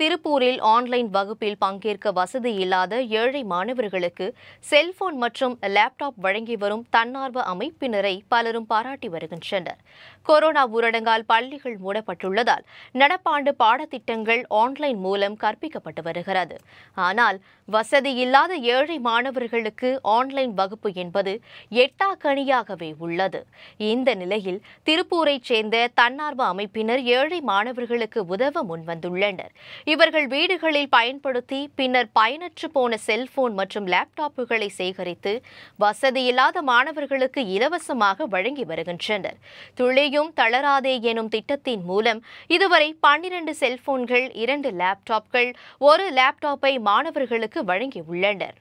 திருப்பூரில் ஆன்லைன் வகுப்பில் பங்கேற்க வசதி இல்லாத ஏழை மாணவர்களுக்கு செல்போன் மற்றும் லேப்டாப் வழங்கி வரும் தன்னார்வ அமைப்பினரை பலரும் பாராட்டி வருகின்றனர் கொரோனா ஊரடங்கால் பள்ளிகள் மூடப்பட்டுள்ளதால் நடப்பாண்டு பாடத்திட்டங்கள் ஆன்லைன் மூலம் கற்பிக்கப்பட்டு வருகிறது ஆனால் வசதி இல்லாத ஏழை மாணவர்களுக்கு ஆன்லைன் வகுப்பு என்பது எட்டா உள்ளது இந்த நிலையில் திருப்பூரைச் சேர்ந்த தன்னார்வ அமைப்பினர் ஏழை மாணவர்களுக்கு உதவ முன்வந்துள்ளனர் இவர்கள் வீடுகளில் பயன்படுத்தி பின்னர் பயனற்று போன செல்போன் மற்றும் லேப்டாப்புகளை சேகரித்து வசதியில்லாத மாணவர்களுக்கு இலவசமாக வழங்கி வருகின்றனர் துளியும் தளராதே எனும் திட்டத்தின் மூலம் இதுவரை பன்னிரண்டு செல்போன்கள் இரண்டு லேப்டாப்கள் ஒரு லேப்டாப்பை மாணவர்களுக்கு வழங்கியுள்ளனர்